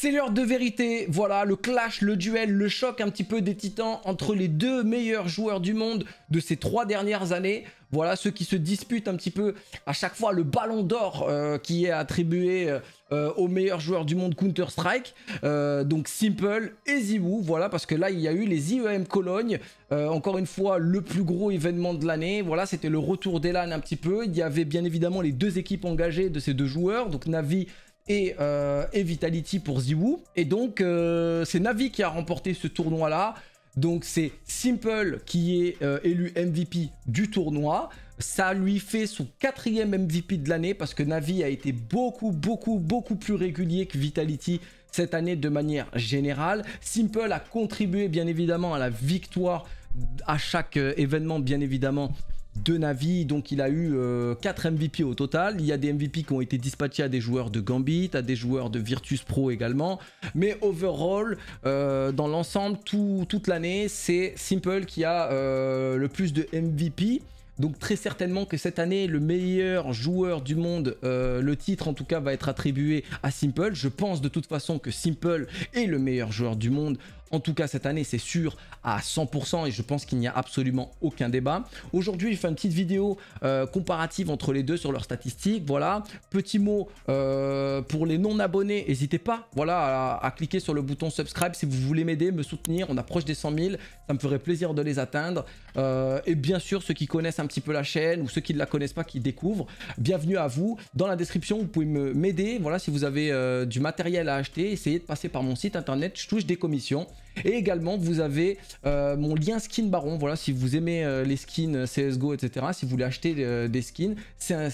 C'est l'heure de vérité, voilà, le clash, le duel, le choc un petit peu des titans entre les deux meilleurs joueurs du monde de ces trois dernières années. Voilà, ceux qui se disputent un petit peu à chaque fois le ballon d'or euh, qui est attribué euh, euh, aux meilleurs joueurs du monde Counter-Strike. donc Simple et Ziwoo, voilà, parce que là, il y a eu les IEM Cologne. encore une fois, le plus gros événement de l'année. Voilà, c'était le retour d'Elan un petit peu. Il y avait bien évidemment les deux équipes engagées de ces deux joueurs, donc Navi euh, et, Vitality pour Ziwoo. Et donc, euh, c'est Navi qui a remporté ce tournoi-là. Donc, c'est Simple qui est euh, élu MVP du tournoi. Ça lui fait son quatrième MVP de l'année parce que Navi a été beaucoup, beaucoup, beaucoup plus régulier que Vitality cette année de manière générale. Simple a contribué bien évidemment à la victoire à chaque événement bien évidemment de Navi, donc il a eu 4 euh, MVP au total. Il y a des MVP qui ont été dispatchés à des joueurs de Gambit, à des joueurs de Virtus Pro également. Mais overall, euh, dans l'ensemble, toute l'année, c'est Simple qui a euh, le plus de MVP. Donc très certainement que cette année, le meilleur joueur du monde, le titre en tout cas, va être attribué à Simple. Je pense de toute façon que Simple est le meilleur joueur du monde en tout cas cette année c'est sûr à 100% et je pense qu'il n'y a absolument aucun débat. Aujourd'hui je fais une petite vidéo euh, comparative entre les deux sur leurs statistiques, voilà. Petit mot euh, pour les non abonnés, n'hésitez pas voilà, à, cliquer sur le bouton subscribe si vous voulez m'aider, me soutenir, on approche des 100 000, ça me ferait plaisir de les atteindre. Euh, et bien sûr ceux qui connaissent un petit peu la chaîne ou ceux qui ne la connaissent pas, qui découvrent, bienvenue à vous. Dans la description vous pouvez m'aider, voilà si vous avez du matériel à acheter, essayez de passer par mon site internet, je touche des commissions. Et également, vous avez euh, mon lien skin baron. Voilà, si vous aimez euh, les skins euh, CSGO, etc., si vous voulez acheter des skins, c'est un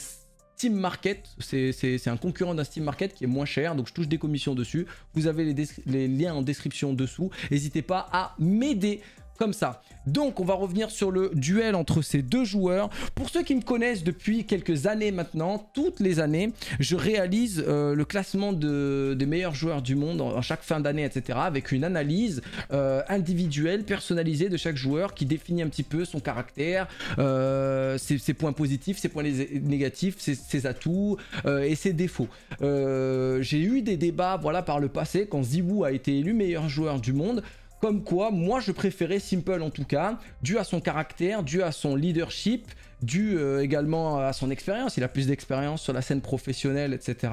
Steam Market, c'est un concurrent d'un Steam Market qui est moins cher, donc je touche des commissions dessus. Vous avez les, les liens en description dessous. N'hésitez pas à m'aider comme ça. Donc on va revenir sur le duel entre ces deux joueurs. Pour ceux qui me connaissent depuis quelques années maintenant, toutes les années, je réalise euh, le classement des meilleurs joueurs du monde en, chaque fin d'année, etc. avec une analyse euh, individuelle, personnalisée de chaque joueur qui définit un petit peu son caractère, euh, ses, points positifs, ses points négatifs, ses, atouts et ses défauts. J'ai eu des débats voilà, par le passé quand Zibou a été élu meilleur joueur du monde. Comme quoi, moi je préférais Simple en tout cas, dû à son caractère, dû à son leadership, dû euh, également à son expérience. Il a plus d'expérience sur la scène professionnelle, etc.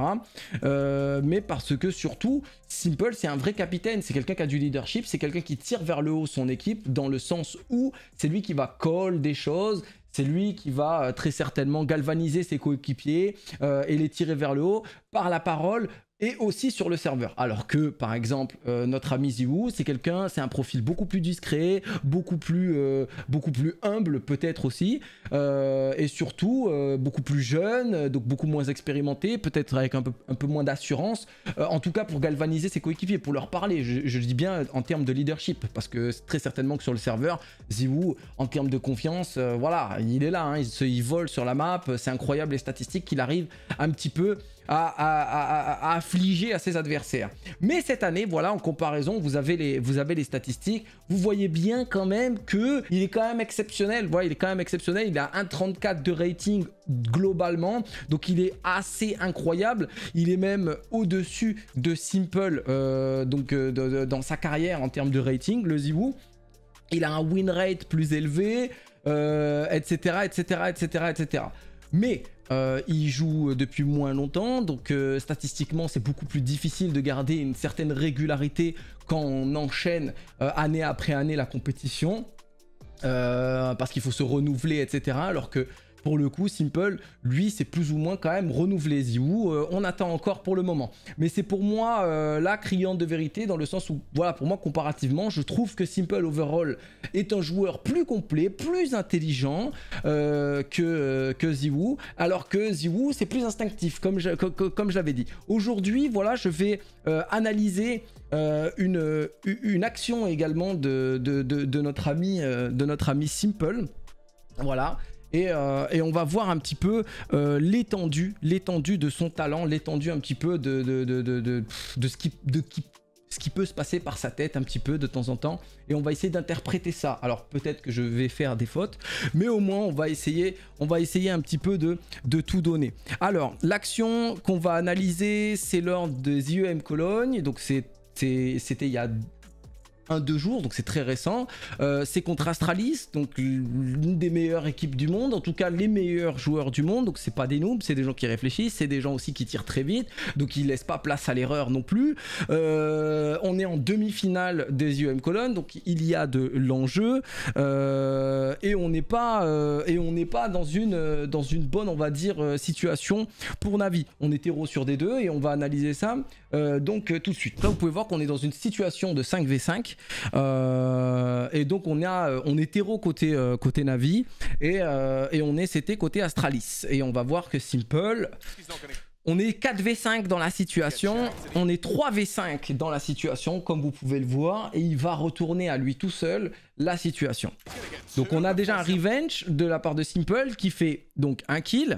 Euh, mais parce que surtout, Simple, c'est un vrai capitaine. C'est quelqu'un qui a du leadership, c'est quelqu'un qui tire vers le haut son équipe dans le sens où c'est lui qui va call des choses, c'est lui qui va euh, très certainement galvaniser ses coéquipiers et les tirer vers le haut par la parole, et aussi sur le serveur. Alors que, par exemple, euh, notre ami Ziwu, c'est quelqu'un, c'est un profil beaucoup plus discret, beaucoup plus, euh, beaucoup plus humble peut-être aussi, euh, et surtout beaucoup plus jeune, donc beaucoup moins expérimenté, peut-être avec un peu, un peu moins d'assurance, en tout cas pour galvaniser ses coéquipiers, pour leur parler. Je, je dis bien en termes de leadership, parce que très certainement que sur le serveur, Ziwu, en termes de confiance, voilà, il est là, hein, il, se, il vole sur la map, c'est incroyable les statistiques qu'il arrive un petit peu à, affliger à ses adversaires. Mais cette année, voilà, en comparaison, vous avez les, vous avez les statistiques. Vous voyez bien quand même que il est quand même exceptionnel. il est quand même exceptionnel. Il a 1,34 de rating globalement. Donc il est assez incroyable. Il est même au-dessus de Simple euh, donc, euh, dans sa carrière en termes de rating, le Ziwoo. Il a un win rate plus élevé, etc., etc., etc., etc. Mais euh, il joue euh, depuis moins longtemps, donc euh, statistiquement c'est beaucoup plus difficile de garder une certaine régularité quand on enchaîne année après année la compétition, parce qu'il faut se renouveler, etc. Alors que pour le coup, Simple, lui, c'est plus ou moins quand même renouvelé. Ziwoo, euh, on attend encore pour le moment. Mais c'est pour moi euh, la criante de vérité dans le sens où, voilà, pour moi, comparativement, je trouve que Simple overall est un joueur plus complet, plus intelligent euh, que, que alors que Ziwoo, c'est plus instinctif, comme je, comme l'avais dit. Aujourd'hui, voilà, je vais analyser une, une, action également de, de, notre ami, de notre ami Simple. Voilà, euh, et, on va voir un petit peu euh, l'étendue, l'étendue de son talent, l'étendue un petit peu de, ce, qui, peut se passer par sa tête un petit peu de temps en temps. Et on va essayer d'interpréter ça. Alors peut-être que je vais faire des fautes, mais au moins on va essayer, on va essayer un petit peu de, tout donner. Alors l'action qu'on va analyser, c'est lors des IEM Cologne. Donc c'était il y a deux jours, donc c'est très récent. Euh, c'est contre Astralis, donc une des meilleures équipes du monde, en tout cas les meilleurs joueurs du monde. Donc c'est pas des noobs, c'est des gens qui réfléchissent, c'est des gens aussi qui tirent très vite, donc ils laissent pas place à l'erreur non plus. Euh, on est en demi-finale des UM Colonne, donc il y a de l'enjeu euh, et on n'est pas et on n'est pas dans une dans une bonne, on va dire, situation pour Navi. On est héros sur des deux et on va analyser ça donc tout de suite. Là, vous pouvez voir qu'on est dans une situation de 5v5 euh, et donc on a, euh, on est terreau côté euh, côté Navi et, et on est CT côté Astralis. Et on va voir que Simple. On est 4v5 dans la situation, on est 3v5 dans la situation, comme vous pouvez le voir, et il va retourner à lui tout seul la situation. Donc on a déjà un revenge de la part de Simple qui fait donc un kill.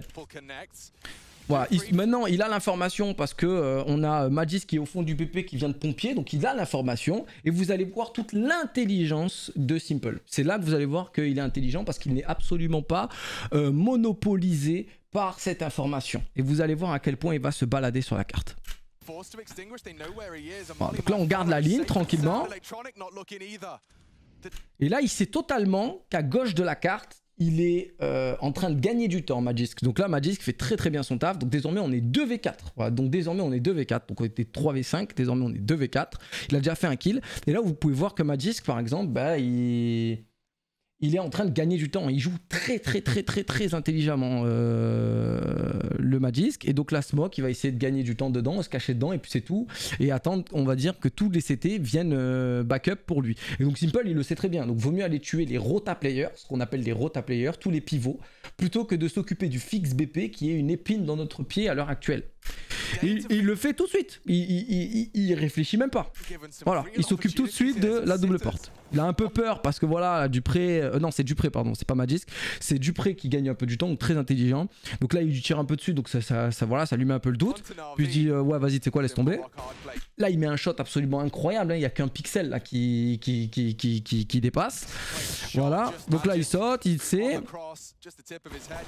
Voilà, bah, maintenant, il a l'information parce que euh, on a euh, Magis qui est au fond du PP qui vient de pompier, donc il a l'information et vous allez voir toute l'intelligence de Simple. C'est là que vous allez voir qu'il est intelligent parce qu'il n'est absolument pas euh, monopolisé par cette information. Et vous allez voir à quel point il va se balader sur la carte. donc là, on garde la ligne tranquillement. Et là, il sait totalement qu'à gauche de la carte, il est euh, en train de gagner du temps, Magisk. Donc là, Magisk fait très très bien son taf. Donc désormais, on est 2v4. Donc désormais, on est 2v4. Donc on était 3v5. Désormais, on est 2v4. Il a déjà fait un kill. Et là, vous pouvez voir que Magisk, par exemple, bah, il il est en train de gagner du temps. Il joue très très très très très intelligemment euh, le Magisk. Et donc la Smoke, il va essayer de gagner du temps dedans, se cacher dedans, et puis c'est tout. Et attendre, on va dire, que tous les CT viennent euh, backup pour lui. Et donc Simple, il le sait très bien. Donc vaut mieux aller tuer les rota players, ce qu'on appelle les rota players, tous les pivots, plutôt que de s'occuper du fixe BP qui est une épine dans notre pied à l'heure actuelle. Il, le fait tout de suite. Il, il réfléchit même pas. Voilà, il s'occupe tout de suite de la double porte. Il a un peu peur parce que voilà, Dupré. Euh, non, c'est Dupré, pardon, c'est pas disque C'est Dupré qui gagne un peu du temps, donc très intelligent. Donc là, il lui tire un peu dessus, donc ça, voilà, ça lui met un peu le doute. Puis il dit euh, Ouais, vas-y, tu sais quoi, laisse tomber. Là, il met un shot absolument incroyable. Hein. Il n'y a qu'un pixel là qui, qui, qui dépasse. Voilà. Donc là, il saute, il sait.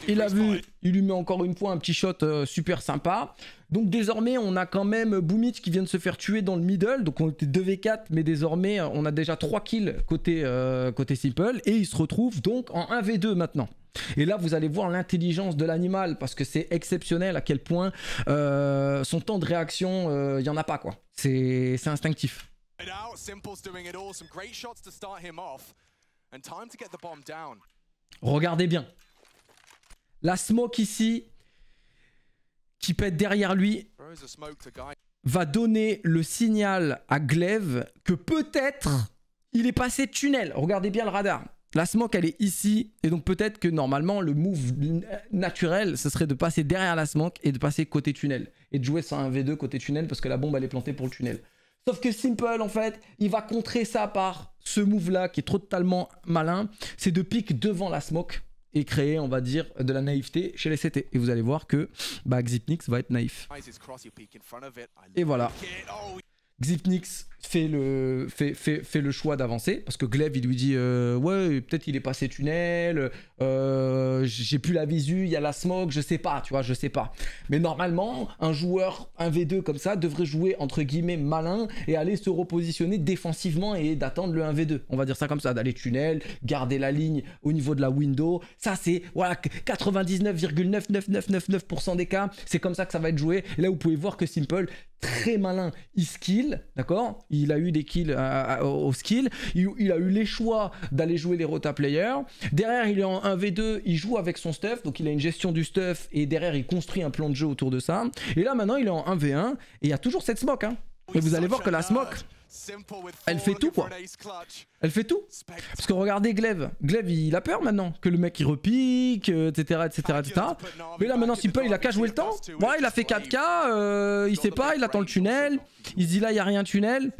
Il a vu, il lui met encore une fois un petit shot euh, super sympa. Donc désormais, on a quand même Boomit qui vient de se faire tuer dans le middle. Donc on était 2v4, mais désormais, on a déjà 3 kills côté, euh, côté Simple. Et il se retrouve donc en 1v2 maintenant. Et là, vous allez voir l'intelligence de l'animal, parce que c'est exceptionnel à quel point euh, son temps de réaction, il euh, n'y en a pas, quoi. C'est instinctif. Regardez bien. La smoke ici, qui pète derrière lui, va donner le signal à Glaive que peut-être il est passé tunnel. Regardez bien le radar. La smoke, elle est ici. Et donc peut-être que normalement, le move naturel, ce serait de passer derrière la smoke et de passer côté tunnel. Et de jouer sans un V2 côté tunnel parce que la bombe, elle est plantée pour le tunnel. Sauf que Simple, en fait, il va contrer ça par ce move-là qui est totalement malin. C'est de pique devant la smoke et créer, on va dire, de la naïveté chez les CT. Et vous allez voir que bah, va être naïf. Et voilà. Oh, Xipnix fait le, fait, fait, le choix d'avancer parce que Glaive il lui dit euh, ouais peut-être il est passé tunnel euh, j'ai plus la visu il y a la smoke je sais pas tu vois je sais pas mais normalement un joueur 1v2 comme ça devrait jouer entre guillemets malin et aller se repositionner défensivement et d'attendre le 1v2 on va dire ça comme ça d'aller tunnel garder la ligne au niveau de la window ça c'est voilà 99,99999% des cas c'est comme ça que ça va être joué là vous pouvez voir que Simple très malin il skill d'accord Il a eu des kills euh, euh, euh, au skill, il, a eu les choix d'aller jouer les rota players. Derrière, il est en 1v2, il joue avec son stuff, donc il a une gestion du stuff et derrière, il construit un plan de jeu autour de ça. Et là, maintenant, il est en 1v1 et il y a toujours cette smoke, Et hein. vous allez voir que la smoke, elle fait tout quoi. Elle fait tout. Parce que regardez Glaive. Glaive il a peur maintenant que le mec il repique, etc. etc., etc. Mais là maintenant Simple il a qu'à jouer le temps. Ouais il a fait 4K, euh, il sait pas, il attend le tunnel. Il se dit là il n'y a rien tunnel.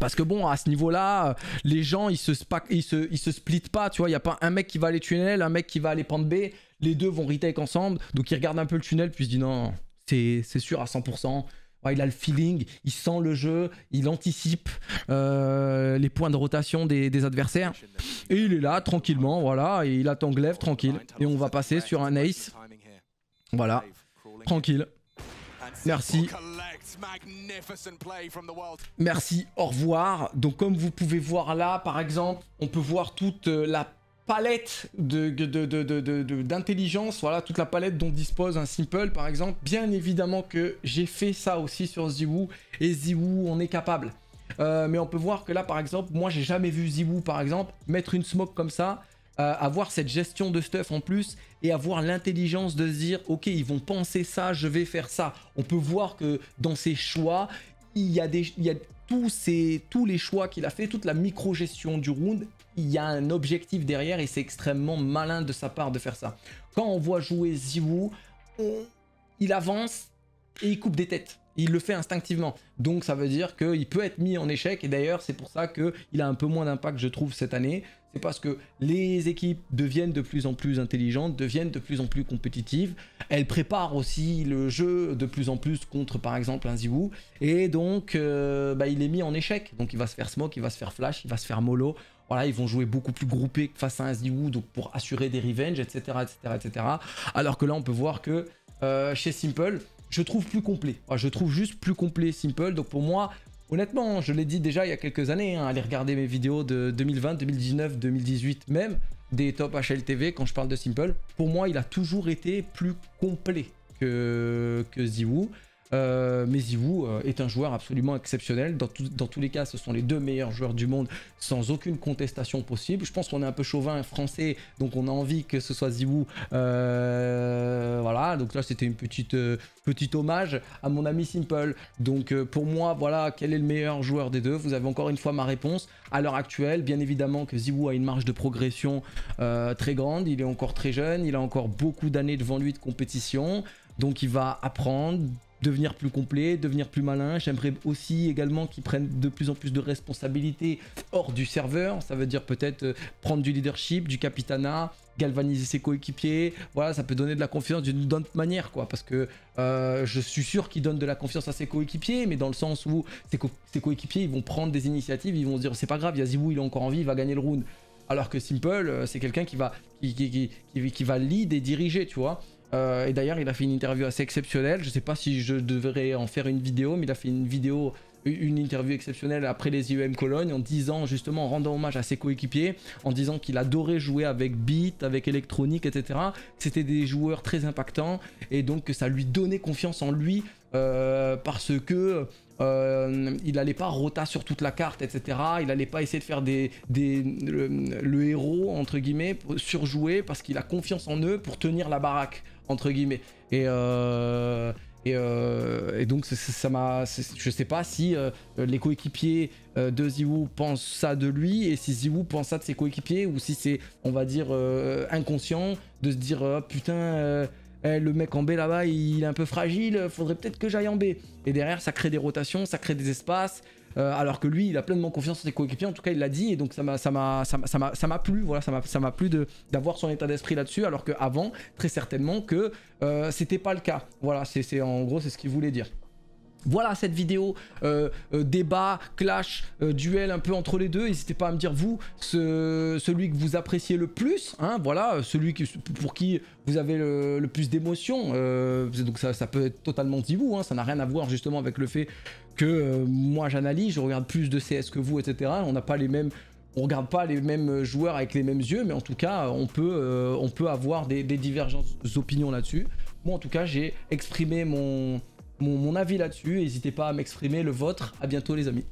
Parce que bon, à ce niveau-là, euh, les gens, ils se, se, splitent pas, tu vois. Il n'y a pas un mec qui va aller tunnel, un mec qui va aller prendre B. Les deux vont retake ensemble. Donc, il regarde un peu le tunnel, puis il se dit non, c'est sûr à 100% il a le feeling, il sent le jeu, il anticipe euh, les points de rotation des, des, adversaires. Et il est là, tranquillement, voilà, et il attend glaive, tranquille. Et on va passer sur un ace. Voilà, tranquille. Merci. Merci, au revoir. Donc comme vous pouvez voir là, par exemple, on peut voir toute euh, la palette d'intelligence, de, voilà, toute la palette dont dispose un Simple par exemple. Bien évidemment que j'ai fait ça aussi sur Ziwoo, et Ziwoo on est capable. Euh, mais on peut voir que là par exemple, moi j'ai jamais vu Ziwoo par exemple mettre une smoke comme ça, euh, avoir cette gestion de stuff en plus, et avoir l'intelligence de se dire ok ils vont penser ça, je vais faire ça. On peut voir que dans ses choix, il y a des... Il y a tous, ces, tous les choix qu'il a fait, toute la micro-gestion du round il y a un objectif derrière et c'est extrêmement malin de sa part de faire ça. Quand on voit jouer Ziwu, il avance et il coupe des têtes. Il le fait instinctivement. Donc ça veut dire qu'il peut être mis en échec. Et d'ailleurs, c'est pour ça qu'il a un peu moins d'impact, je trouve, cette année c'est parce que les équipes deviennent de plus en plus intelligentes, deviennent de plus en plus compétitives, elles préparent aussi le jeu de plus en plus contre par exemple un Ziwu, et donc euh, bah, il est mis en échec, donc il va se faire smoke, il va se faire flash, il va se faire mollo, voilà, ils vont jouer beaucoup plus groupés face à un Ziwu, donc pour assurer des revenges, etc., etc., etc. Alors que là on peut voir que euh, chez Simple, je trouve plus complet. je trouve juste plus complet Simple. Donc pour moi, Honnêtement, je l'ai dit déjà il y a quelques années, hein, allez regarder mes vidéos de 2020, 2019, 2018 même, des top HLTV quand je parle de Simple. Pour moi, il a toujours été plus complet que, que Ziwoo. Euh, mais Zivou euh, est un joueur absolument exceptionnel. Dans, tous les cas, ce sont les deux meilleurs joueurs du monde sans aucune contestation possible. Je pense qu'on est un peu chauvin français, donc on a envie que ce soit Zivou. Euh, voilà, donc là c'était une petite petit hommage à mon ami Simple. Donc pour moi, voilà, quel est le meilleur joueur des deux Vous avez encore une fois ma réponse. À l'heure actuelle, bien évidemment que Zivou a une marge de progression très grande. Il est encore très jeune, il a encore beaucoup d'années devant lui de compétition. Donc il va apprendre, devenir plus complet, devenir plus malin. J'aimerais aussi également qu'ils prennent de plus en plus de responsabilités hors du serveur. Ça veut dire peut-être euh, prendre du leadership, du capitana, galvaniser ses coéquipiers. Voilà, ça peut donner de la confiance d'une autre manière, quoi. Parce que euh, je suis sûr qu'il donne de la confiance à ses coéquipiers, mais dans le sens où ses, coéquipiers, ils vont prendre des initiatives, ils vont se dire c'est pas grave, Yazibou, il est encore en vie, il va gagner le round. Alors que Simple, euh, c'est quelqu'un qui va, qui, qui, va lead et diriger, tu vois. Euh, et d'ailleurs, il a fait une interview assez exceptionnelle. Je ne sais pas si je devrais en faire une vidéo, mais il a fait une vidéo, une interview exceptionnelle après les IEM Cologne en disant justement, en rendant hommage à ses coéquipiers, en disant qu'il adorait jouer avec beat, avec électronique, etc. C'était des joueurs très impactants et donc que ça lui donnait confiance en lui euh, parce que euh, il n'allait pas rota sur toute la carte, etc. Il n'allait pas essayer de faire des, le, héros, entre guillemets, surjouer parce qu'il a confiance en eux pour tenir la baraque entre guillemets. Et, euh, euh, et, donc, ça m'a. Je sais pas si euh, les coéquipiers de Ziwoo pensent ça de lui et si Ziwoo pense ça de ses coéquipiers ou si c'est, on va dire, inconscient de se dire oh, putain. Eh, le mec en B là-bas, il est un peu fragile, faudrait peut-être que j'aille en B. Et derrière, ça crée des rotations, ça crée des espaces, euh, alors que lui, il a pleinement confiance en ses coéquipiers. En tout cas, il l'a dit. Et donc, ça m'a, ça m'a, plu. Voilà, ça m'a, ça plu d'avoir son état d'esprit là-dessus. Alors que avant très certainement que euh, c'était pas le cas. Voilà, c'est en gros, c'est ce qu'il voulait dire. Voilà cette vidéo, euh, euh, débat, clash, euh, duel un peu entre les deux. N'hésitez pas à me dire vous, ce, celui que vous appréciez le plus, hein, voilà, celui pour qui vous avez le, plus d'émotion. donc ça, ça, peut être totalement dit vous, hein. ça n'a rien à voir justement avec le fait que moi j'analyse, je regarde plus de CS que vous, etc. On n'a pas les mêmes on regarde pas les mêmes joueurs avec les mêmes yeux, mais en tout cas, on peut, avoir des, divergences d'opinions là-dessus. Moi, en tout cas, j'ai exprimé mon, mon, avis là-dessus. N'hésitez pas à m'exprimer le vôtre. À bientôt les amis.